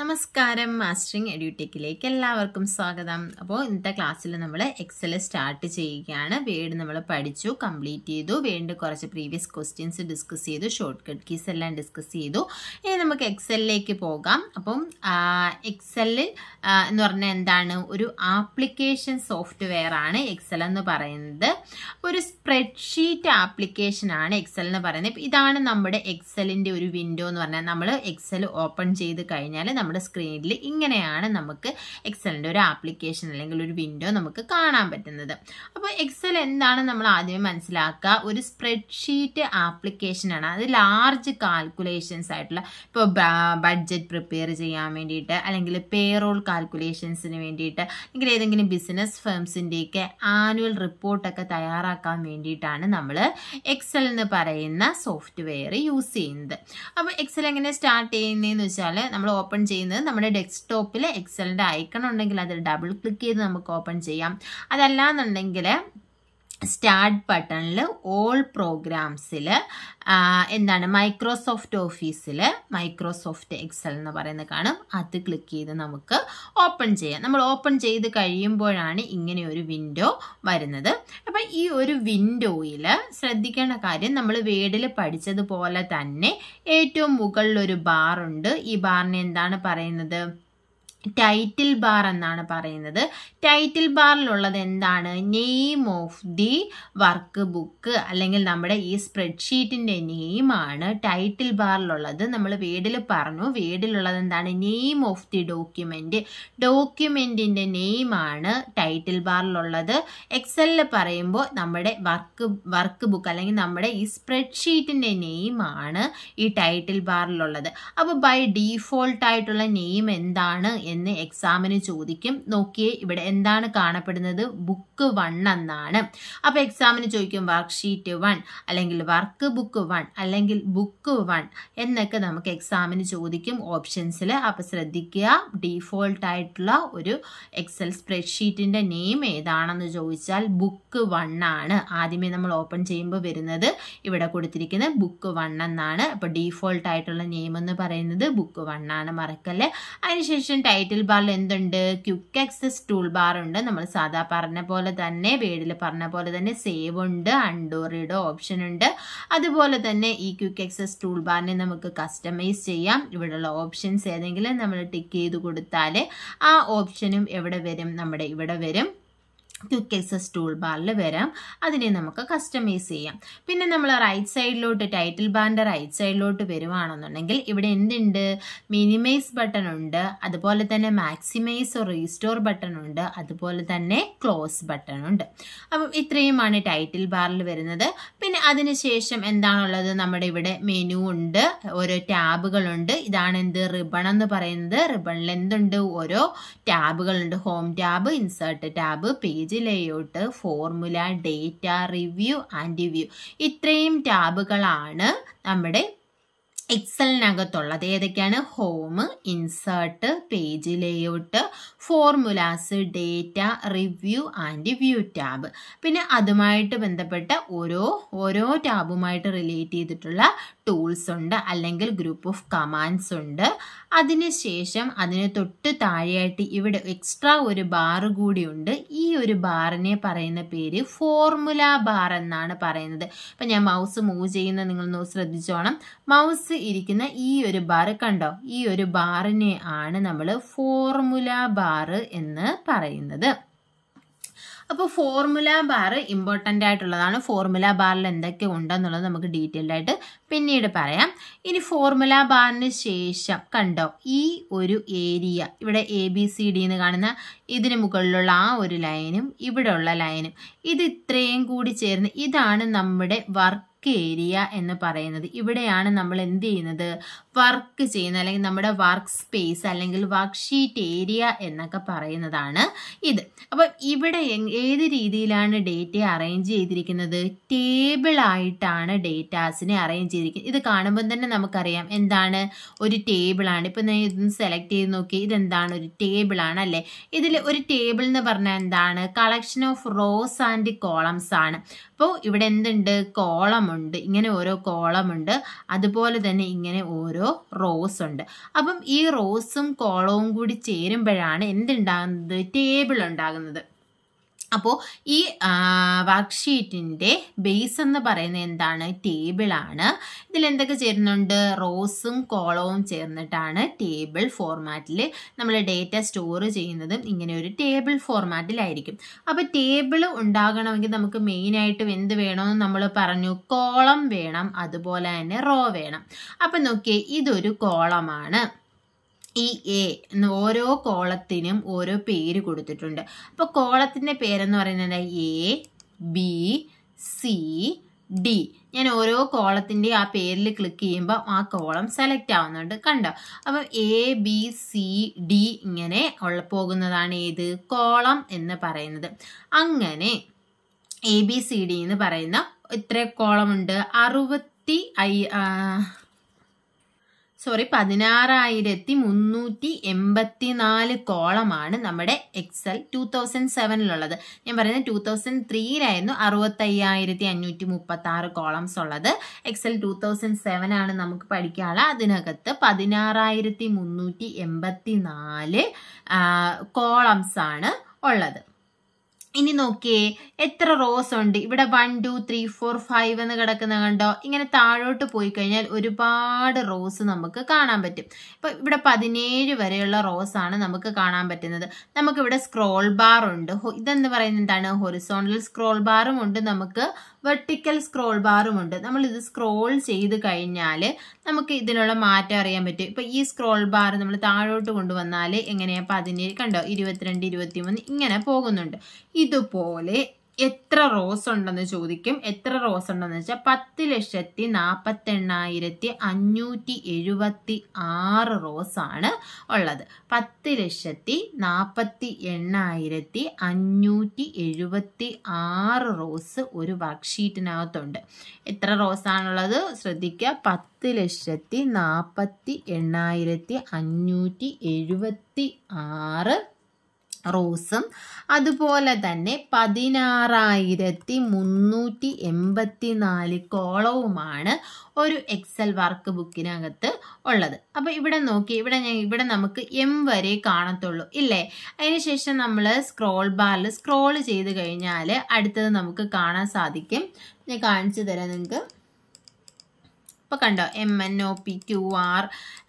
നമസ്കാരം മാസ്റ്ററിംഗ് എഡ്യൂട്ടേക്കിലേക്ക് എല്ലാവർക്കും സ്വാഗതം അപ്പോൾ ഇന്നത്തെ ക്ലാസ്സിൽ നമ്മൾ എക്സൽ സ്റ്റാർട്ട് ചെയ്യുകയാണ് വേഡ് നമ്മൾ പഠിച്ചു കംപ്ലീറ്റ് ചെയ്തു വേണ്ട കുറച്ച് പ്രീവിയസ് ക്വസ്റ്റ്യൻസ് ഡിസ്കസ് ചെയ്തു ഷോർട്ട് കട്ട് കീസ് എല്ലാം ഡിസ്കസ് ചെയ്തു ഇനി നമുക്ക് എക്സലിലേക്ക് പോകാം അപ്പം എക്സലിൽ എന്ന് പറഞ്ഞാൽ എന്താണ് ഒരു ആപ്ലിക്കേഷൻ സോഫ്റ്റ്വെയർ ആണ് എക്സൽ എന്ന് പറയുന്നത് ഒരു സ്പ്രെഡ്ഷീറ്റ് ആപ്ലിക്കേഷൻ ആണ് എക്സൽ എന്ന് പറയുന്നത് ഇതാണ് നമ്മുടെ എക്സലിൻ്റെ ഒരു വിൻഡോ എന്ന് പറഞ്ഞാൽ നമ്മൾ എക്സൽ ഓപ്പൺ ചെയ്ത് കഴിഞ്ഞാൽ നമ്മുടെ സ്ക്രീനിൽ ഇങ്ങനെയാണ് നമുക്ക് എക്സലിൻ്റെ ഒരു ആപ്ലിക്കേഷൻ അല്ലെങ്കിൽ ഒരു വിൻഡോ നമുക്ക് കാണാൻ പറ്റുന്നത് അപ്പോൾ എക്സൽ എന്താണ് നമ്മൾ ആദ്യമേ മനസ്സിലാക്കുക ഒരു സ്പ്രെഡ്ഷീറ്റ് ആപ്ലിക്കേഷനാണ് അത് ലാർജ് കാൽക്കുലേഷൻസ് ആയിട്ടുള്ള ഇപ്പോൾ ബഡ്ജറ്റ് പ്രിപ്പയർ ചെയ്യാൻ വേണ്ടിയിട്ട് അല്ലെങ്കിൽ പേറോൾ കാൽക്കുലേഷൻസിന് വേണ്ടിയിട്ട് അല്ലെങ്കിൽ ഏതെങ്കിലും ബിസിനസ് ഫേംസിൻ്റെയൊക്കെ ആനുവൽ റിപ്പോർട്ടൊക്കെ തയ്യാറാക്കാൻ വേണ്ടിയിട്ടാണ് നമ്മൾ എക്സൽ എന്ന് പറയുന്ന സോഫ്റ്റ്വെയർ യൂസ് ചെയ്യുന്നത് അപ്പോൾ എക്സൽ എങ്ങനെ സ്റ്റാർട്ട് ചെയ്യുന്നതെന്ന് വെച്ചാൽ നമ്മൾ ഓപ്പൺ ചെയ്യുന്നത് നമ്മുടെ ഡെസ്ക്ടോപ്പിൽ എക്സലിൻ്റെ ഐക്കൺ ഉണ്ടെങ്കിൽ അതിൽ ഡബിൾ ക്ലിക്ക് ചെയ്ത് നമുക്ക് ഓപ്പൺ ചെയ്യാം എന്നുണ്ടെങ്കിൽ സ്റ്റാർട്ട് ബട്ടണിൽ ഓൾ പ്രോഗ്രാംസിൽ എന്താണ് മൈക്രോസോഫ്റ്റ് ഓഫീസിൽ മൈക്രോസോഫ്റ്റ് എക്സൽ എന്ന് പറയുന്ന കാണും അത് ക്ലിക്ക് ചെയ്ത് നമുക്ക് ഓപ്പൺ ചെയ്യാം നമ്മൾ ഓപ്പൺ ചെയ്ത് കഴിയുമ്പോഴാണ് ഇങ്ങനെ ഒരു വിൻഡോ വരുന്നത് അപ്പം ഈ ഒരു വിൻഡോയിൽ ശ്രദ്ധിക്കേണ്ട കാര്യം നമ്മൾ വേഡിൽ പഠിച്ചതുപോലെ തന്നെ ഏറ്റവും മുകളിലൊരു ബാറുണ്ട് ഈ ബാറിനെ എന്താണ് പറയുന്നത് ടൈറ്റിൽ ബാർ എന്നാണ് പറയുന്നത് ടൈറ്റിൽ ബാറിലുള്ളത് എന്താണ് name of the workbook അല്ലെങ്കിൽ നമ്മുടെ ഈ സ്പ്രെഡ്ഷീറ്റിൻ്റെ നെയിമാണ് ടൈറ്റിൽ ബാറിലുള്ളത് നമ്മൾ വീടിൽ പറഞ്ഞു വീടിലുള്ളത് എന്താണ് നെയിം ഓഫ് ദി ഡോക്യുമെൻ്റ് ഡോക്യുമെൻറ്റിൻ്റെ നെയിമാണ് ടൈറ്റിൽ ബാറിലുള്ളത് എക്സലിൽ പറയുമ്പോൾ നമ്മുടെ വർക്ക് വർക്ക് ബുക്ക് അല്ലെങ്കിൽ നമ്മുടെ ഈ സ്പ്രെഡ്ഷീറ്റിൻ്റെ നെയിമാണ് ഈ ടൈറ്റിൽ ബാറിലുള്ളത് അപ്പോൾ ബൈ ഡീഫോൾട്ടായിട്ടുള്ള ആയിട്ടുള്ള നെയിം എന്താണ് എന്ന് എക്സാമിന് ചോദിക്കും നോക്കിയേ ഇവിടെ എന്താണ് കാണപ്പെടുന്നത് ബുക്ക് വൺ എന്നാണ് അപ്പോൾ എക്സാമിന് ചോദിക്കും വർക്ക് ഷീറ്റ് വൺ അല്ലെങ്കിൽ വർക്ക് ബുക്ക് വൺ അല്ലെങ്കിൽ ബുക്ക് വൺ എന്നൊക്കെ നമുക്ക് എക്സാമിന് ചോദിക്കും ഓപ്ഷൻസിൽ അപ്പോൾ ശ്രദ്ധിക്കുക ഡീഫോൾട്ട് ആയിട്ടുള്ള ഒരു എക്സൽ സ്പ്രെഡ്ഷീറ്റിൻ്റെ നെയിം ഏതാണെന്ന് ചോദിച്ചാൽ ബുക്ക് വൺ ആണ് ആദ്യമേ നമ്മൾ ഓപ്പൺ ചെയ്യുമ്പോൾ വരുന്നത് ഇവിടെ കൊടുത്തിരിക്കുന്ന ബുക്ക് വൺ എന്നാണ് അപ്പോൾ ഡീഫോൾട്ട് ആയിട്ടുള്ള നെയിം എന്ന് പറയുന്നത് ബുക്ക് വൺ ആണ് മറക്കല്ലേ അതിനുശേഷം ടൈ ടൈറ്റിൽ ബാറിൽ എന്തുണ്ട് ക്വിക്ക് ആക്സസ് ടൂൾ ബാർ ഉണ്ട് നമ്മൾ സാധാ പറഞ്ഞ പോലെ തന്നെ പേടിൽ പറഞ്ഞ പോലെ തന്നെ സേവ് ഉണ്ട് അൺഡോറിയുടെ ഓപ്ഷൻ ഉണ്ട് അതുപോലെ തന്നെ ഈ ക്വിക്ക് ആക്സസ് ടൂൾ ബാറിനെ നമുക്ക് കസ്റ്റമൈസ് ചെയ്യാം ഇവിടെയുള്ള ഓപ്ഷൻസ് ഏതെങ്കിലും നമ്മൾ ടിക്ക് ചെയ്ത് കൊടുത്താൽ ആ ഓപ്ഷനും എവിടെ വരും നമ്മുടെ ഇവിടെ വരും ക്വിക്ക് എക്സസ് ടൂൾ ബാറിൽ വരാം അതിനെ നമുക്ക് കസ്റ്റമൈസ് ചെയ്യാം പിന്നെ നമ്മൾ റൈറ്റ് സൈഡിലോട്ട് ടൈറ്റിൽ ബാറിൻ്റെ റൈറ്റ് സൈഡിലോട്ട് വരുവാണെന്നുണ്ടെങ്കിൽ ഇവിടെ എന്തുണ്ട് മിനിമൈസ് ബട്ടൺ ഉണ്ട് അതുപോലെ തന്നെ മാക്സിമൈസ് റീസ്റ്റോർ ബട്ടൺ ഉണ്ട് അതുപോലെ തന്നെ ക്ലോസ് ബട്ടൺ ഉണ്ട് അപ്പം ഇത്രയുമാണ് ടൈറ്റിൽ ബാറിൽ വരുന്നത് പിന്നെ ശേഷം എന്താണുള്ളത് നമ്മുടെ ഇവിടെ മെനു ഉണ്ട് ഓരോ ടാബുകളുണ്ട് ഇതാണ് എന്ത് റിബൺ എന്ന് പറയുന്നത് റിബണിൽ എന്തുണ്ട് ഓരോ ടാബുകളുണ്ട് home tab insert tab page layout formula data review and view ഇത്രയും ടാബുകളാണ് നമ്മുടെ എക്സലിനകത്തുള്ളത് ഏതൊക്കെയാണ് home insert page layout formulas data review and view tab പിന്നെ അതുമായിട്ട് ബന്ധപ്പെട്ട ഓരോ ഓരോ ടാബുമായിട്ട് റിലേറ്റ് ചെയ്തിട്ടുള്ള ടൂൾസ് ഉണ്ട് അല്ലെങ്കിൽ ഗ്രൂപ്പ് ഓഫ് കമാൻഡ്സ് ഉണ്ട് അതിനുശേഷം അതിന് തൊട്ട് താഴെയായിട്ട് ഇവിടെ എക്സ്ട്രാ ഒരു ബാർ കൂടിയുണ്ട് ഈ ഒരു ബാറിനെ പറയുന്ന പേര് ഫോർമുല ബാർ എന്നാണ് പറയുന്നത് അപ്പം ഞാൻ മൗസ് മൂവ് ചെയ്യുന്ന നിങ്ങൾ ശ്രദ്ധിച്ചോണം മൗസ് ഇരിക്കുന്ന ഈ ഒരു ബാർ കണ്ടോ ഈ ഒരു ബാറിനെ ആണ് നമ്മൾ ഫോർമുല ബാർ എന്ന് പറയുന്നത് അപ്പോൾ ഫോർമുല ബാർ ഇമ്പോർട്ടൻ്റ് ആയിട്ടുള്ളതാണ് ഫോർമുല ബാറിൽ എന്തൊക്കെ ഉണ്ടെന്നുള്ളത് നമുക്ക് ഡീറ്റെയിൽഡ് ആയിട്ട് പിന്നീട് പറയാം ഇനി ഫോർമുല ബാറിന് ശേഷം കണ്ടോ ഈ ഒരു ഏരിയ ഇവിടെ എ ബി സി ഡി എന്ന് കാണുന്ന ഇതിന് മുകളിലുള്ള ആ ഒരു ലൈനും ഇവിടെയുള്ള ലൈനും ഇത് ഇത്രയും കൂടി ചേർന്ന് ഇതാണ് നമ്മുടെ വർക്ക് വർക്ക് ഏരിയ എന്ന് പറയുന്നത് ഇവിടെയാണ് നമ്മൾ എന്ത് ചെയ്യുന്നത് വർക്ക് ചെയ്യുന്നത് അല്ലെങ്കിൽ നമ്മുടെ വർക്ക് സ്പേസ് അല്ലെങ്കിൽ വർക്ക് ഷീറ്റ് ഏരിയ എന്നൊക്കെ പറയുന്നതാണ് ഇത് അപ്പം ഇവിടെ ഏത് രീതിയിലാണ് ഡേറ്റ അറേഞ്ച് ചെയ്തിരിക്കുന്നത് ടേബിൾ ആയിട്ടാണ് ഡേറ്റാസിനെ അറേഞ്ച് ചെയ്തിരിക്കുന്നത് ഇത് കാണുമ്പോൾ തന്നെ നമുക്കറിയാം എന്താണ് ഒരു ടേബിളാണ് ഇപ്പം ഞാൻ ഇതൊന്ന് സെലക്ട് ചെയ്ത് നോക്കി ഇതെന്താണ് ഒരു ടേബിളാണ് അല്ലേ ഇതിൽ ഒരു ടേബിൾ എന്ന് പറഞ്ഞാൽ എന്താണ് collection of rows and columns ആണ് അപ്പോൾ ഇവിടെ എന്തുണ്ട് കോളം ഉണ്ട് ഇങ്ങനെ ഓരോ കോളം ഉണ്ട് അതുപോലെ തന്നെ ഇങ്ങനെ ഓരോ റോസ് ഉണ്ട് അപ്പം ഈ റോസും കോളവും കൂടി ചേരുമ്പോഴാണ് എന്തുണ്ടാകുന്നത് ടേബിൾ ഉണ്ടാകുന്നത് അപ്പോൾ ഈ വർക്ക്ഷീറ്റിൻ്റെ ബേസ് എന്ന് പറയുന്നത് എന്താണ് ടേബിളാണ് ഇതിൽ എന്തൊക്കെ ചേരുന്നുണ്ട് റോസും കോളവും ചേർന്നിട്ടാണ് ടേബിൾ ഫോർമാറ്റിൽ നമ്മൾ ഡേറ്റ സ്റ്റോർ ചെയ്യുന്നതും ഇങ്ങനെ ഒരു ടേബിൾ ഫോർമാറ്റിലായിരിക്കും അപ്പോൾ ടേബിൾ ഉണ്ടാകണമെങ്കിൽ നമുക്ക് മെയിനായിട്ടും എന്ത് വേണമെന്ന് നമ്മൾ പറഞ്ഞു കോളം വേണം അതുപോലെ തന്നെ റോ വേണം അപ്പം നോക്കിയേ ഇതൊരു കോളമാണ് ഈ എ ഓരോ കോളത്തിനും ഓരോ പേര് കൊടുത്തിട്ടുണ്ട് അപ്പോൾ കോളത്തിൻ്റെ പേരെന്ന് പറയുന്നത് എ ബി സി ഡി ഞാൻ ഓരോ കോളത്തിൻ്റെ ആ പേരിൽ ക്ലിക്ക് ചെയ്യുമ്പോൾ ആ കോളം സെലക്ട് ആവുന്നുണ്ട് കണ്ടോ അപ്പം എ ബി സി ഡി ഇങ്ങനെ ഉള്ള പോകുന്നതാണ് ഏത് കോളം എന്ന് പറയുന്നത് അങ്ങനെ എ ബി സി ഡി എന്ന് പറയുന്ന ഇത്ര കോളമുണ്ട് അറുപത്തി ഐ സോറി പതിനാറായിരത്തി മുന്നൂറ്റി എൺപത്തി നാല് കോളമാണ് നമ്മുടെ എക്സൽ ടു തൗസൻഡ് സെവനിലുള്ളത് ഞാൻ പറയുന്നത് ടു തൗസൻഡ് ത്രീയിലായിരുന്നു അറുപത്തയ്യായിരത്തി അഞ്ഞൂറ്റി മുപ്പത്തി ആറ് കോളംസ് ഉള്ളത് എക്സൽ ടു തൗസൻഡ് സെവൻ ആണ് നമുക്ക് പഠിക്കാനുള്ള അതിനകത്ത് പതിനാറായിരത്തി മുന്നൂറ്റി എൺപത്തി നാല് കോളംസ് ആണ് ഉള്ളത് ഇനി നോക്കിയേ എത്ര റോസ് ഉണ്ട് ഇവിടെ one two three four five എന്ന് കിടക്കുന്ന കണ്ടോ ഇങ്ങനെ താഴോട്ട് പോയി കഴിഞ്ഞാൽ ഒരുപാട് റോസ് നമുക്ക് കാണാൻ പറ്റും ഇപ്പൊ ഇവിടെ പതിനേഴ് വരെയുള്ള റോസ് ആണ് നമുക്ക് കാണാൻ പറ്റുന്നത് നമുക്കിവിടെ സ്ക്രോൾ ബാർ ഉണ്ട് ഇതെന്ന് പറയുന്നത് എന്താണ് ഹൊറിസോണ്ടൽ സ്ക്രോൾ ബാറും ഉണ്ട് നമുക്ക് വെർട്ടിക്കൽ സ്ക്രോൾ ഉണ്ട് നമ്മൾ ഇത് സ്ക്രോൾ ചെയ്ത് കഴിഞ്ഞാൽ നമുക്ക് ഇതിനുള്ള മാറ്റം അറിയാൻ പറ്റും ഇപ്പം ഈ സ്ക്രോൾ ബാർ നമ്മൾ താഴോട്ട് കൊണ്ടുവന്നാൽ എങ്ങനെയാണ് പതിനേഴ് കണ്ടോ ഇരുപത്തിരണ്ട് ഇരുപത്തിമൂന്ന് ഇങ്ങനെ പോകുന്നുണ്ട് ഇതുപോലെ എത്ര റോസ് ഉണ്ടെന്ന് ചോദിക്കും എത്ര റോസ് ഉണ്ടെന്ന് വെച്ചാൽ പത്ത് ലക്ഷത്തി നാൽപ്പത്തി എണ്ണായിരത്തി അഞ്ഞൂറ്റി എഴുപത്തി ആറ് റോസ് ആണ് ഉള്ളത് പത്ത് ലക്ഷത്തി നാൽപ്പത്തി എണ്ണായിരത്തി അഞ്ഞൂറ്റി എഴുപത്തി ആറ് റോസ് ഒരു വർക്ക്ഷീറ്റിനകത്തുണ്ട് എത്ര റോസാണുള്ളത് ശ്രദ്ധിക്കുക പത്ത് ലക്ഷത്തി നാൽപ്പത്തി എണ്ണായിരത്തി അഞ്ഞൂറ്റി എഴുപത്തി ആറ് റോസും അതുപോലെ തന്നെ പതിനാറായിരത്തി മുന്നൂറ്റി എൺപത്തി നാല് കോളവുമാണ് ഒരു എക്സൽ വർക്ക് ബുക്കിനകത്ത് ഉള്ളത് അപ്പോൾ ഇവിടെ നോക്കി ഇവിടെ ഞാൻ ഇവിടെ നമുക്ക് എം വരെ കാണത്തുള്ളൂ ഇല്ലേ അതിനുശേഷം നമ്മൾ സ്ക്രോൾ ബാറിൽ സ്ക്രോൾ ചെയ്ത് കഴിഞ്ഞാൽ അടുത്തത് നമുക്ക് കാണാൻ സാധിക്കും ഞാൻ കാണിച്ചു തരാം നിങ്ങൾക്ക് ഇപ്പം കണ്ടോ M N O P Q R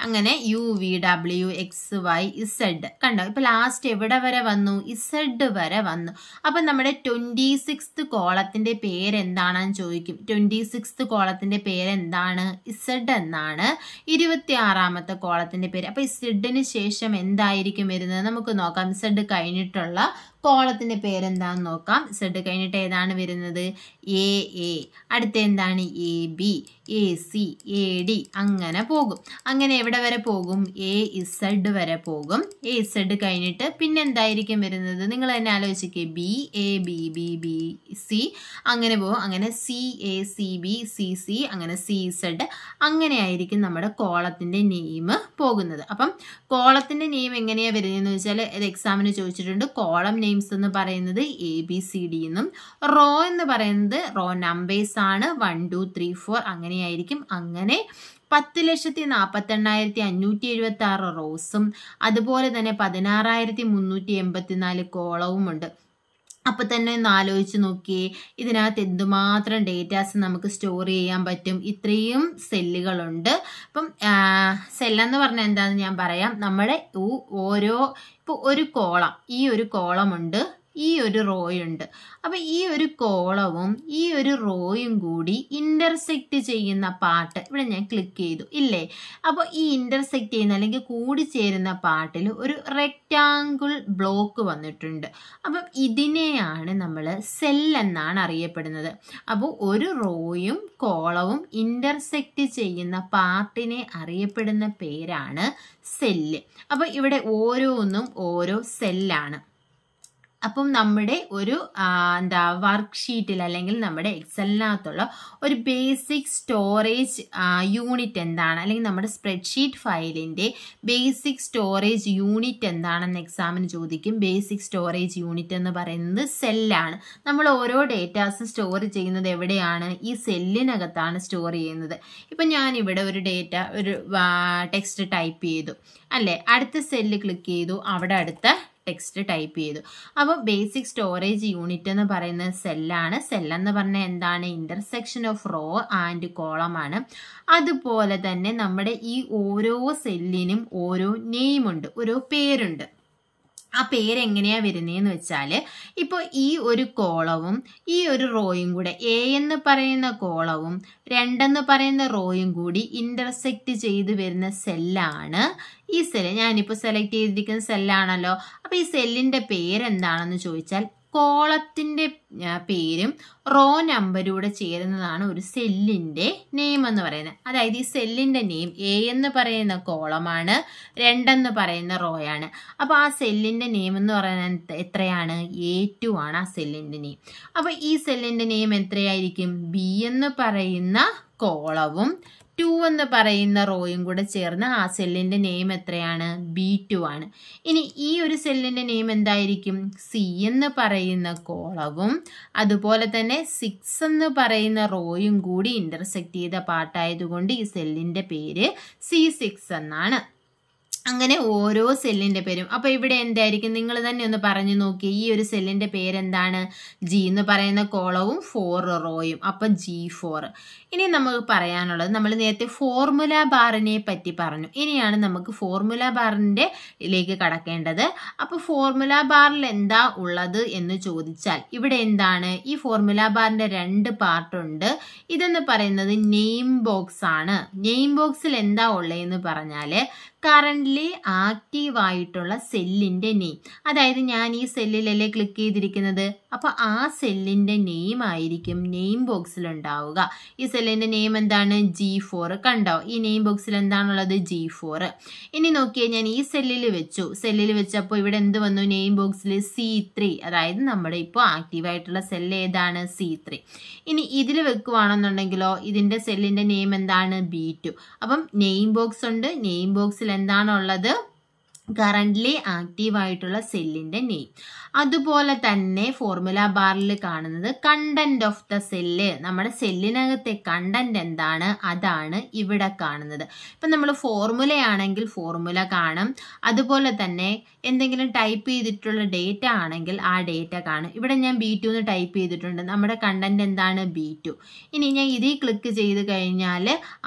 അങ്ങനെ U V W X Y Z കണ്ടോ ഇപ്പം ലാസ്റ്റ് എവിടെ വരെ വന്നു ഇസെഡ് വരെ വന്നു അപ്പം നമ്മുടെ ട്വൻറ്റി സിക്സ്ത് കോളത്തിൻ്റെ പേരെന്താണെന്ന് ചോദിക്കും ട്വൻറ്റി സിക്സ്ത് കോളത്തിൻ്റെ പേരെന്താണ് ഇസെഡ് എന്നാണ് ഇരുപത്തി ആറാമത്തെ കോളത്തിൻ്റെ പേര് അപ്പോൾ ഇസെഡിന് ശേഷം എന്തായിരിക്കും വരുന്നത് നമുക്ക് നോക്കാം ഇസെഡ് കഴിഞ്ഞിട്ടുള്ള കോളത്തിന്റെ പേരെന്താന്ന് നോക്കാം സെഡ് കഴിഞ്ഞിട്ട് ഏതാണ് വരുന്നത് എ എ അടുത്ത എന്താണ് A B A C A D അങ്ങനെ പോകും അങ്ങനെ എവിടെ വരെ പോകും എ ഇസഡ് വരെ പോകും എ ഇസഡ് കഴിഞ്ഞിട്ട് പിന്നെ എന്തായിരിക്കും വരുന്നത് നിങ്ങൾ തന്നെ ആലോചിക്കേ B A B B B C അങ്ങനെ പോകും അങ്ങനെ C A C B C C അങ്ങനെ സി ഇസഡ് ആയിരിക്കും നമ്മുടെ കോളത്തിൻ്റെ നെയിം പോകുന്നത് അപ്പം കോളത്തിൻ്റെ നെയിം എങ്ങനെയാണ് വരുന്നതെന്ന് വെച്ചാൽ ഇത് എക്സാമിന് ചോദിച്ചിട്ടുണ്ട് കോളം നെയിം നെയിംസ് എന്ന് പറയുന്നത് എ ബി സി ഡി എന്നും റോ എന്ന് പറയുന്നത് റോ നമ്പേഴ്സ് ആണ് വൺ ടു ത്രീ ഫോർ അങ്ങനെയായിരിക്കും അങ്ങനെ പത്ത് ലക്ഷത്തി നാൽപ്പത്തെണ്ണായിരത്തി അഞ്ഞൂറ്റി എഴുപത്തി ആറ് റോസും അതുപോലെ തന്നെ പതിനാറായിരത്തി മുന്നൂറ്റി എൺപത്തി എൺപത്തിനാല് കോളവുമുണ്ട് അപ്പോൾ തന്നെ ഒന്ന് ആലോചിച്ച് നോക്കിയേ ഇതിനകത്ത് എന്തുമാത്രം ഡേറ്റാസ് നമുക്ക് സ്റ്റോർ ചെയ്യാൻ പറ്റും ഇത്രയും സെല്ലുകളുണ്ട് അപ്പം സെല്ലെന്ന് പറഞ്ഞാൽ എന്താണെന്ന് ഞാൻ പറയാം നമ്മുടെ ഓരോ ഇപ്പൊ ഒരു കോളം ഈ ഒരു കോളം ഉണ്ട് ഈ ഒരു റോയുണ്ട് അപ്പം ഈ ഒരു കോളവും ഈ ഒരു റോയും കൂടി ഇൻ്റർസെക്റ്റ് ചെയ്യുന്ന പാട്ട് ഇവിടെ ഞാൻ ക്ലിക്ക് ചെയ്തു ഇല്ലേ അപ്പോൾ ഈ ഇൻ്റർസെക്റ്റ് ചെയ്യുന്ന അല്ലെങ്കിൽ കൂടിച്ചേരുന്ന പാട്ടിൽ ഒരു റെക്റ്റാങ്കിൾ ബ്ലോക്ക് വന്നിട്ടുണ്ട് അപ്പം ഇതിനെയാണ് നമ്മൾ സെൽ എന്നാണ് അറിയപ്പെടുന്നത് അപ്പോൾ ഒരു റോയും കോളവും ഇൻ്റർസെക്റ്റ് ചെയ്യുന്ന പാർട്ടിനെ അറിയപ്പെടുന്ന പേരാണ് സെല്ല് അപ്പോൾ ഇവിടെ ഓരോന്നും ഓരോ സെല്ലാണ് അപ്പം നമ്മുടെ ഒരു എന്താ വർക്ക്ഷീറ്റിൽ അല്ലെങ്കിൽ നമ്മുടെ എക്സലിനകത്തുള്ള ഒരു ബേസിക് സ്റ്റോറേജ് യൂണിറ്റ് എന്താണ് അല്ലെങ്കിൽ നമ്മുടെ സ്പ്രെഡ്ഷീറ്റ് ഫയലിൻ്റെ ബേസിക് സ്റ്റോറേജ് യൂണിറ്റ് എന്താണെന്ന് എക്സാമിന് ചോദിക്കും ബേസിക് സ്റ്റോറേജ് യൂണിറ്റ് എന്ന് പറയുന്നത് സെല്ലാണ് നമ്മൾ ഓരോ ഡേറ്റാസും സ്റ്റോർ ചെയ്യുന്നത് എവിടെയാണ് ഈ സെല്ലിനകത്താണ് സ്റ്റോർ ചെയ്യുന്നത് ഇപ്പം ഞാനിവിടെ ഒരു ഡേറ്റ ഒരു ടെക്സ്റ്റ് ടൈപ്പ് ചെയ്തു അല്ലേ അടുത്ത സെല്ല് ക്ലിക്ക് ചെയ്തു അവിടെ അടുത്ത ടെക്സ്റ്റ് ടൈപ്പ് ചെയ്തു അപ്പോൾ ബേസിക് സ്റ്റോറേജ് യൂണിറ്റ് എന്ന് പറയുന്ന സെല്ലാണ് സെല്ലെന്ന് പറഞ്ഞാൽ എന്താണ് ഇൻ്റർസെക്ഷൻ ഓഫ് റോ ആൻഡ് കോളമാണ് അതുപോലെ തന്നെ നമ്മുടെ ഈ ഓരോ സെല്ലിനും ഓരോ നെയിമുണ്ട് ഓരോ പേരുണ്ട് ആ പേര് എങ്ങനെയാ വരുന്നതെന്ന് വെച്ചാൽ ഇപ്പോൾ ഈ ഒരു കോളവും ഈ ഒരു റോയും കൂടെ എ എന്ന് പറയുന്ന കോളവും രണ്ടെന്ന് പറയുന്ന റോയും കൂടി ഇൻ്റർസെക്റ്റ് ചെയ്ത് വരുന്ന സെല്ലാണ് ഈ സെല്ല് ഞാനിപ്പോൾ സെലക്ട് ചെയ്തിരിക്കുന്ന സെല്ലാണല്ലോ അപ്പോൾ ഈ സെല്ലിൻ്റെ പേരെന്താണെന്ന് ചോദിച്ചാൽ കോളത്തിന്റെ പേരും റോ നമ്പരൂടെ ചേരുന്നതാണ് ഒരു സെല്ലിന്റെ നെയിം എന്ന് പറയുന്നത് അതായത് ഈ സെല്ലിന്റെ നെയിം എ എന്ന് പറയുന്ന കോളമാണ് രണ്ടെന്ന് പറയുന്ന റോയാണ് അപ്പോൾ ആ സെല്ലിന്റെ നെയിം എന്ന് പറയുന്നത് എത്രയാണ് എ ടു ആണ് ആ സെല്ലിന്റെ നെയിം അപ്പോൾ ഈ സെല്ലിന്റെ നെയിം എത്രയായിരിക്കും ബി എന്ന് പറയുന്ന കോളവും ടു എന്ന് പറയുന്ന റോയും കൂടെ ചേർന്ന് ആ സെല്ലിൻ്റെ നെയിം എത്രയാണ് ബി ടു ആണ് ഇനി ഈ ഒരു സെല്ലിൻ്റെ നെയിം എന്തായിരിക്കും സി എന്ന് പറയുന്ന കോളവും അതുപോലെ തന്നെ സിക്സ് എന്ന് പറയുന്ന റോയും കൂടി ഇൻ്റർസെക്റ്റ് ചെയ്ത പാട്ടായതുകൊണ്ട് ഈ സെല്ലിൻ്റെ പേര് സി സിക്സ് എന്നാണ് അങ്ങനെ ഓരോ സെല്ലിൻ്റെ പേരും അപ്പോൾ ഇവിടെ എന്തായിരിക്കും നിങ്ങൾ തന്നെ ഒന്ന് പറഞ്ഞു നോക്കി ഈ ഒരു സെല്ലിൻ്റെ പേരെന്താണ് ജി എന്ന് പറയുന്ന കോളവും ഫോർ റോയും അപ്പം ജി ഫോർ ഇനി നമുക്ക് പറയാനുള്ളത് നമ്മൾ നേരത്തെ ഫോർമുല ബാറിനെ പറ്റി പറഞ്ഞു ഇനിയാണ് നമുക്ക് ഫോർമുല ബാറിൻ്റെ ഇതിലേക്ക് കടക്കേണ്ടത് അപ്പോൾ ഫോർമുല ബാറിൽ എന്താ ഉള്ളത് എന്ന് ചോദിച്ചാൽ ഇവിടെ എന്താണ് ഈ ഫോർമുല ബാറിൻ്റെ രണ്ട് പാർട്ടുണ്ട് ഇതെന്ന് പറയുന്നത് നെയിം ബോക്സ് ആണ് നെയിം ബോക്സിൽ എന്താ ഉള്ളതെന്ന് പറഞ്ഞാൽ കറൻ്റ്ലി ആക്റ്റീവ് ആയിട്ടുള്ള സെല്ലിന്റെ നെയിം അതായത് ഞാൻ ഈ സെല്ലിലല്ലേ ക്ലിക്ക് ചെയ്തിരിക്കുന്നത് അപ്പോൾ ആ സെല്ലിന്റെ നെയിം ആയിരിക്കും നെയിം ബോക്സിൽ ഉണ്ടാവുക ഈ സെല്ലിന്റെ നെയിം എന്താണ് ജി ഫോർ കണ്ടോ ഈ നെയിം ബോക്സിൽ എന്താണുള്ളത് ജി ഫോർ ഇനി നോക്കിയാൽ ഞാൻ ഈ സെല്ലിൽ വെച്ചു സെല്ലിൽ വെച്ചപ്പോൾ ഇവിടെ എന്ത് വന്നു നെയിം ബോക്സിൽ സി ത്രീ അതായത് നമ്മുടെ ഇപ്പോൾ ആക്റ്റീവ് ആയിട്ടുള്ള സെല്ല് ഏതാണ് സി ത്രീ ഇനി ഇതിൽ വെക്കുവാണെന്നുണ്ടെങ്കിലോ ഇതിന്റെ സെല്ലിന്റെ നെയിം എന്താണ് ബി ടു അപ്പം നെയിം ബോക്സ് ഉണ്ട് നെയിം ബോക്സിൽ എന്താണുള്ളത് കറൻ്റ്ലി ആക്റ്റീവ് ആയിട്ടുള്ള സെല്ലിൻ്റെ നെയിം അതുപോലെ തന്നെ ഫോർമുല ബാറിൽ കാണുന്നത് കണ്ടന്റ് ഓഫ് ദ സെല്ല് നമ്മുടെ സെല്ലിനകത്തെ കണ്ടന്റ് എന്താണ് അതാണ് ഇവിടെ കാണുന്നത് ഇപ്പം നമ്മൾ ഫോർമുലയാണെങ്കിൽ ഫോർമുല കാണും അതുപോലെ തന്നെ എന്തെങ്കിലും ടൈപ്പ് ചെയ്തിട്ടുള്ള ഡേറ്റ ആണെങ്കിൽ ആ ഡേറ്റ കാണും ഇവിടെ ഞാൻ ബി ടു എന്ന് ടൈപ്പ് ചെയ്തിട്ടുണ്ട് നമ്മുടെ കണ്ടന്റ് എന്താണ് ബി ഇനി ഞാൻ ഇതിൽ ക്ലിക്ക് ചെയ്ത് കഴിഞ്ഞാൽ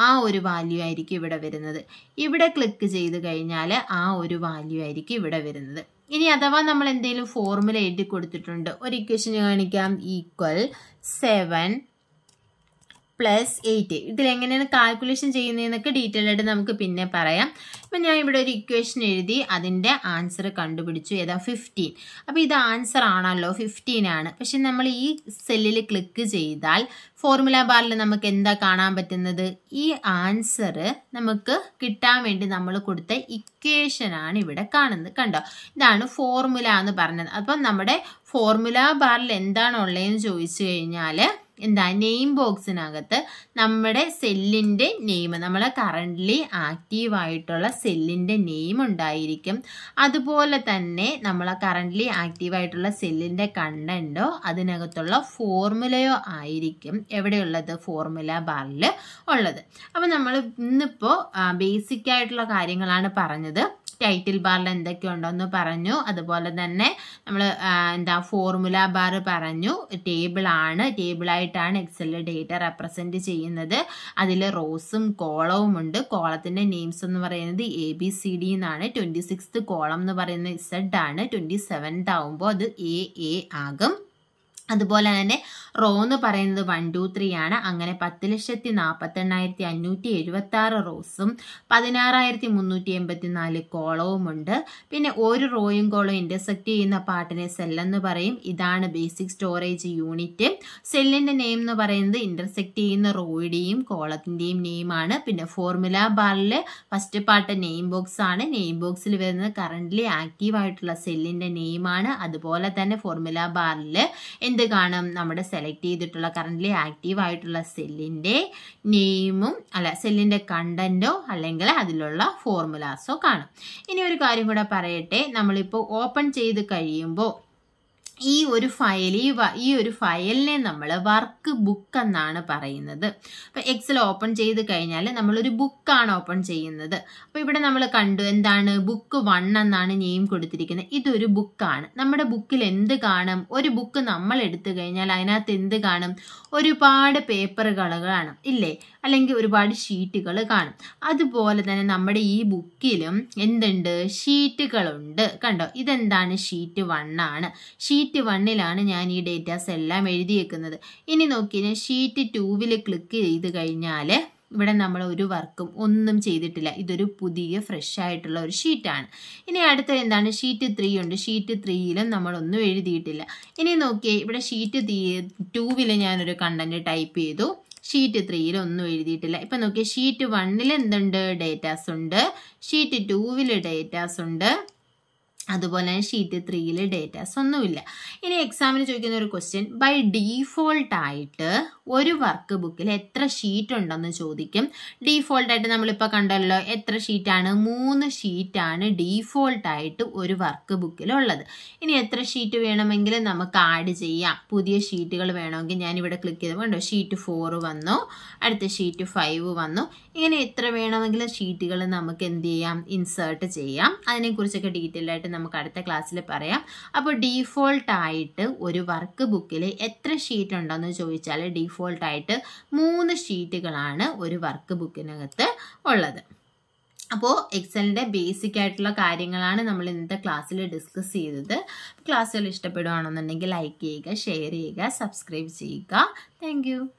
ആ ഒരു വാല്യൂ ആയിരിക്കും ഇവിടെ വരുന്നത് ഇവിടെ ക്ലിക്ക് ചെയ്ത് കഴിഞ്ഞാൽ ആ ഒരു വാല്യൂ ആയിരിക്കും ഇവിടെ വരുന്നത് ഇനി അഥവാ നമ്മൾ എന്തെങ്കിലും ഫോർമുല എഴുതി കൊടുത്തിട്ടുണ്ട് ഒരു ഇക്വേഷൻ കാണിക്കാം ഈക്വൽ സെവൻ പ്ലസ് എയ്റ്റ് എങ്ങനെയാണ് കാൽക്കുലേഷൻ ചെയ്യുന്നതെന്നൊക്കെ ഡീറ്റെയിൽ ആയിട്ട് നമുക്ക് പിന്നെ പറയാം അപ്പം ഞാൻ ഇവിടെ ഒരു ഇക്വേഷൻ എഴുതി അതിൻ്റെ ആൻസർ കണ്ടുപിടിച്ചു ഏതാ ഫിഫ്റ്റീൻ അപ്പോൾ ഇത് ആൻസർ ആണല്ലോ ഫിഫ്റ്റീൻ ആണ് പക്ഷെ നമ്മൾ ഈ സെല്ലിൽ ക്ലിക്ക് ചെയ്താൽ ഫോർമുല ബാറിൽ നമുക്ക് എന്താ കാണാൻ പറ്റുന്നത് ഈ ആൻസർ നമുക്ക് കിട്ടാൻ വേണ്ടി നമ്മൾ കൊടുത്ത ഇക്വേഷനാണ് ഇവിടെ കാണുന്നത് കണ്ടോ ഇതാണ് ഫോർമുല എന്ന് പറഞ്ഞത് അപ്പം നമ്മുടെ ഫോർമുല ബാറിൽ ഉള്ളതെന്ന് ചോദിച്ചു കഴിഞ്ഞാൽ എന്താ നെയിം ബോക്സിനകത്ത് നമ്മുടെ സെല്ലിൻ്റെ നെയിം നമ്മൾ കറൻ്റ്ലി ആക്റ്റീവ് ആയിട്ടുള്ള സെല്ലിൻ്റെ നെയിം ഉണ്ടായിരിക്കും അതുപോലെ തന്നെ നമ്മൾ കറൻ്റ്ലി ആക്റ്റീവ് ആയിട്ടുള്ള സെല്ലിൻ്റെ കണ്ടൻറ്റോ അതിനകത്തുള്ള ഫോർമുലയോ ആയിരിക്കും എവിടെയുള്ളത് ഫോർമുല ബാറിൽ ഉള്ളത് അപ്പോൾ നമ്മൾ ഇന്നിപ്പോൾ ബേസിക് ആയിട്ടുള്ള കാര്യങ്ങളാണ് പറഞ്ഞത് ടൈറ്റിൽ ബാറിൽ എന്തൊക്കെയുണ്ടോ എന്ന് പറഞ്ഞു അതുപോലെ തന്നെ നമ്മൾ എന്താ ഫോർമുല ബാർ പറഞ്ഞു ടേബിൾ ടേബിൾ ടേബിളായിട്ടാണ് എക്സൽ ഡേറ്റ റെപ്രസെൻ്റ് ചെയ്യുന്നത് അതിൽ റോസും കോളവും ഉണ്ട് കോളത്തിൻ്റെ നെയിംസ് എന്ന് പറയുന്നത് എ ബി സി ഡി എന്നാണ് ട്വൻറ്റി സിക്സ് കോളം എന്ന് പറയുന്നത് ഇസഡ് ആണ് ട്വൻറ്റി സെവൻത് ആവുമ്പോൾ അത് എ എ ആകും അതുപോലെ തന്നെ റോ എന്ന് പറയുന്നത് വൺ ടു ത്രീ ആണ് അങ്ങനെ പത്ത് ലക്ഷത്തി എണ്ണായിരത്തി അഞ്ഞൂറ്റി എഴുപത്തി ആറ് റോസും പതിനാറായിരത്തി മുന്നൂറ്റി എൺപത്തി നാല് ഉണ്ട് പിന്നെ ഒരു റോയും കോളവും ഇൻ്റർസെക്റ്റ് ചെയ്യുന്ന പാട്ടിനെ സെല്ലെന്ന് പറയും ഇതാണ് ബേസിക് സ്റ്റോറേജ് യൂണിറ്റ് സെല്ലിൻ്റെ നെയിം എന്ന് പറയുന്നത് ഇൻ്റർസെക്റ്റ് ചെയ്യുന്ന റോയുടെയും കോളത്തിൻ്റെയും നെയിമാണ് പിന്നെ ഫോർമുല ബാറിൽ ഫസ്റ്റ് പാട്ട് നെയിം ബോക്സ് ആണ് നെയിം ബോക്സിൽ വരുന്നത് കറണ്ട്ലി ആക്റ്റീവ് ആയിട്ടുള്ള സെല്ലിൻ്റെ നെയിമാണ് അതുപോലെ തന്നെ ഫോർമുല ബാറിൽ എന്ത് കാണും നമ്മുടെ സെലക്ട് ചെയ്തിട്ടുള്ള കറണ്ട്ലി ആക്റ്റീവ് ആയിട്ടുള്ള സെല്ലിൻ്റെ നെയിമും അല്ല സെല്ലിൻ്റെ കണ്ടൻറ്റോ അല്ലെങ്കിൽ അതിലുള്ള ഫോർമുലാസോ കാണും ഇനി ഒരു കാര്യം കൂടെ പറയട്ടെ നമ്മളിപ്പോൾ ഓപ്പൺ ചെയ്ത് കഴിയുമ്പോൾ ഈ ഒരു ഫയൽ ഈ ഈ ഒരു ഫയലിനെ നമ്മൾ വർക്ക് ബുക്ക് എന്നാണ് പറയുന്നത് അപ്പോൾ എക്സൽ ഓപ്പൺ ചെയ്ത് കഴിഞ്ഞാൽ നമ്മളൊരു ബുക്കാണ് ഓപ്പൺ ചെയ്യുന്നത് അപ്പോൾ ഇവിടെ നമ്മൾ കണ്ടു എന്താണ് ബുക്ക് വൺ എന്നാണ് നെയിം കൊടുത്തിരിക്കുന്നത് ഇതൊരു ബുക്കാണ് നമ്മുടെ ബുക്കിൽ എന്ത് കാണും ഒരു ബുക്ക് നമ്മൾ എടുത്തു കഴിഞ്ഞാൽ അതിനകത്ത് എന്ത് കാണും ഒരുപാട് പേപ്പറുകൾ കാണും ഇല്ലേ അല്ലെങ്കിൽ ഒരുപാട് ഷീറ്റുകൾ കാണും അതുപോലെ തന്നെ നമ്മുടെ ഈ ബുക്കിലും എന്തുണ്ട് ഷീറ്റുകളുണ്ട് കണ്ടോ ഇതെന്താണ് ഷീറ്റ് വണ്ണാണ് ഷീറ്റ് വണ്ണിലാണ് ഞാൻ ഈ ഡേറ്റാസ് എല്ലാം എഴുതിയേക്കുന്നത് ഇനി നോക്കിയാൽ ഷീറ്റ് ടൂവിൽ ക്ലിക്ക് ചെയ്ത് കഴിഞ്ഞാൽ ഇവിടെ നമ്മൾ ഒരു വർക്കും ഒന്നും ചെയ്തിട്ടില്ല ഇതൊരു പുതിയ ഫ്രഷ് ആയിട്ടുള്ള ഒരു ഷീറ്റാണ് ഇനി അടുത്ത എന്താണ് ഷീറ്റ് ത്രീ ഉണ്ട് ഷീറ്റ് ത്രീയിലും നമ്മളൊന്നും എഴുതിയിട്ടില്ല ഇനി നോക്കിയേ ഇവിടെ ഷീറ്റ് ടൂവിൽ ഞാനൊരു കണ്ടന്റ് ടൈപ്പ് ചെയ്തു ഷീറ്റ് ത്രീയിൽ ഒന്നും എഴുതിയിട്ടില്ല ഇപ്പം നോക്കിയാൽ ഷീറ്റ് വണ്ണിൽ എന്തുണ്ട് ഡേറ്റാസ് ഉണ്ട് ഷീറ്റ് ടൂവിൽ ഡേറ്റാസ് ഉണ്ട് അതുപോലെ തന്നെ ഷീറ്റ് ത്രീയിൽ ഡേറ്റാസ് ഒന്നുമില്ല ഇനി എക്സാമിന് ചോദിക്കുന്ന ഒരു ക്വസ്റ്റ്യൻ ബൈ ഡീഫോൾട്ട് ആയിട്ട് ഒരു വർക്ക് ബുക്കിൽ എത്ര ഷീറ്റ് ഉണ്ടെന്ന് ചോദിക്കും ഡീഫോൾട്ട് ആയിട്ട് നമ്മളിപ്പോൾ കണ്ടല്ലോ എത്ര ഷീറ്റാണ് മൂന്ന് ഷീറ്റാണ് ഡീഫോൾട്ട് ആയിട്ട് ഒരു വർക്ക് ബുക്കിലുള്ളത് ഇനി എത്ര ഷീറ്റ് വേണമെങ്കിൽ നമുക്ക് ആഡ് ചെയ്യാം പുതിയ ഷീറ്റുകൾ വേണമെങ്കിൽ ഞാനിവിടെ ക്ലിക്ക് ചെയ്ത് കണ്ടോ ഷീറ്റ് ഫോറ് വന്നു അടുത്ത ഷീറ്റ് ഫൈവ് വന്നു ഇങ്ങനെ എത്ര വേണമെങ്കിലും ഷീറ്റുകൾ നമുക്ക് എന്ത് ചെയ്യാം ഇൻസേർട്ട് ചെയ്യാം അതിനെക്കുറിച്ചൊക്കെ ഡീറ്റെയിൽ ആയിട്ട് നമുക്ക് അടുത്ത ക്ലാസ്സിൽ പറയാം അപ്പോൾ ഡീഫോൾട്ടായിട്ട് ആയിട്ട് ഒരു വർക്ക് ബുക്കിൽ എത്ര ഷീറ്റ് ഉണ്ടെന്ന് ചോദിച്ചാൽ ഡീഫോൾട്ടായിട്ട് ആയിട്ട് മൂന്ന് ഷീറ്റുകളാണ് ഒരു വർക്ക് ബുക്കിനകത്ത് ഉള്ളത് അപ്പോൾ എക്സലിൻ്റെ ബേസിക് ആയിട്ടുള്ള കാര്യങ്ങളാണ് നമ്മൾ ഇന്നത്തെ ക്ലാസ്സിൽ ഡിസ്കസ് ചെയ്തത് ക്ലാസ്സുകൾ ഇഷ്ടപ്പെടുകയാണെന്നുണ്ടെങ്കിൽ ലൈക്ക് ചെയ്യുക ഷെയർ ചെയ്യുക സബ്സ്ക്രൈബ് ചെയ്യുക താങ്ക്